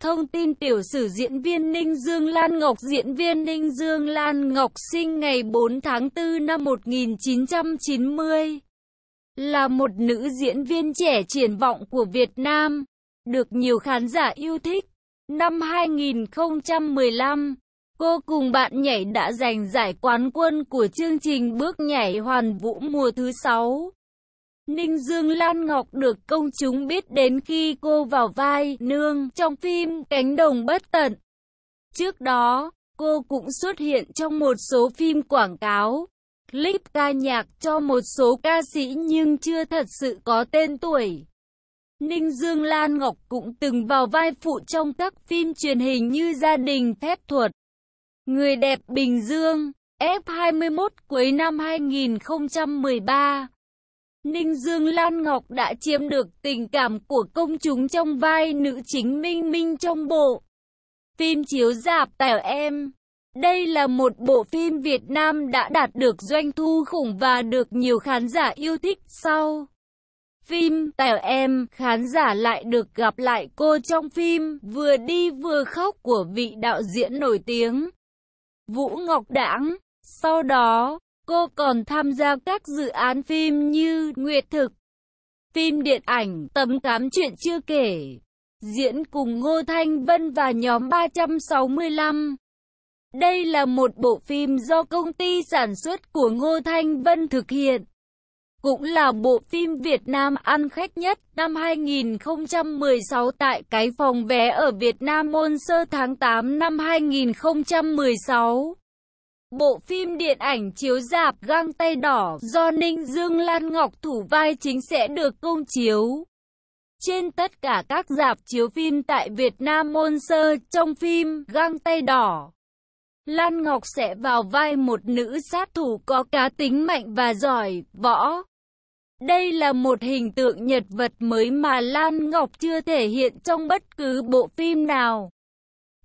Thông tin tiểu sử diễn viên Ninh Dương Lan Ngọc Diễn viên Ninh Dương Lan Ngọc sinh ngày 4 tháng 4 năm 1990 Là một nữ diễn viên trẻ triển vọng của Việt Nam Được nhiều khán giả yêu thích Năm 2015 Cô cùng bạn nhảy đã giành giải quán quân của chương trình Bước nhảy hoàn vũ mùa thứ 6 Ninh Dương Lan Ngọc được công chúng biết đến khi cô vào vai nương trong phim Cánh đồng bất tận. Trước đó, cô cũng xuất hiện trong một số phim quảng cáo, clip ca nhạc cho một số ca sĩ nhưng chưa thật sự có tên tuổi. Ninh Dương Lan Ngọc cũng từng vào vai phụ trong các phim truyền hình như Gia đình phép thuật, Người đẹp Bình Dương, F21 cuối năm 2013. Ninh Dương Lan Ngọc đã chiếm được tình cảm của công chúng trong vai nữ chính Minh Minh trong bộ phim chiếu dạp Tèo Em. Đây là một bộ phim Việt Nam đã đạt được doanh thu khủng và được nhiều khán giả yêu thích sau. Phim Tèo Em, khán giả lại được gặp lại cô trong phim Vừa đi vừa khóc của vị đạo diễn nổi tiếng Vũ Ngọc Đãng. Sau đó, Cô còn tham gia các dự án phim như Nguyệt Thực, phim điện ảnh, tấm cám chuyện chưa kể, diễn cùng Ngô Thanh Vân và nhóm 365. Đây là một bộ phim do công ty sản xuất của Ngô Thanh Vân thực hiện. Cũng là bộ phim Việt Nam ăn khách nhất năm 2016 tại cái phòng vé ở Việt Nam Môn Sơ tháng 8 năm 2016. Bộ phim điện ảnh chiếu dạp Găng Tay Đỏ do Ninh Dương Lan Ngọc thủ vai chính sẽ được công chiếu. Trên tất cả các dạp chiếu phim tại Việt Nam môn sơ trong phim Găng Tay Đỏ, Lan Ngọc sẽ vào vai một nữ sát thủ có cá tính mạnh và giỏi, võ. Đây là một hình tượng nhật vật mới mà Lan Ngọc chưa thể hiện trong bất cứ bộ phim nào.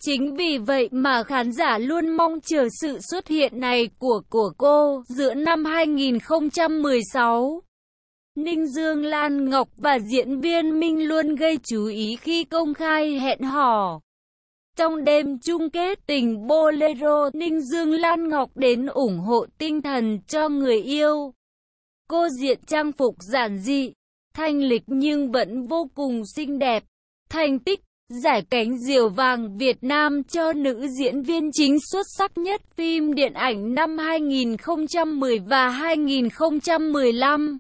Chính vì vậy mà khán giả luôn mong chờ sự xuất hiện này của của cô giữa năm 2016. Ninh Dương Lan Ngọc và diễn viên Minh luôn gây chú ý khi công khai hẹn hò. Trong đêm chung kết tình Bolero, Ninh Dương Lan Ngọc đến ủng hộ tinh thần cho người yêu. Cô diện trang phục giản dị, thanh lịch nhưng vẫn vô cùng xinh đẹp. Thành tích Giải cánh diều vàng Việt Nam cho nữ diễn viên chính xuất sắc nhất phim điện ảnh năm 2010 và 2015.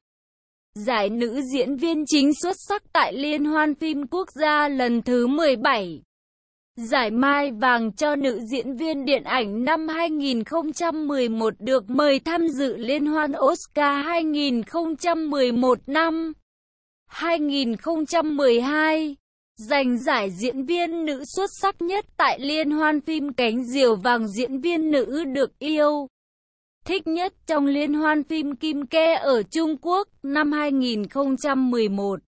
Giải nữ diễn viên chính xuất sắc tại Liên hoan phim quốc gia lần thứ 17. Giải Mai Vàng cho nữ diễn viên điện ảnh năm 2011 được mời tham dự Liên hoan Oscar 2011 năm 2012 giành giải diễn viên nữ xuất sắc nhất tại liên hoan phim Cánh Diều Vàng diễn viên nữ được yêu. Thích nhất trong liên hoan phim Kim Kê ở Trung Quốc năm 2011.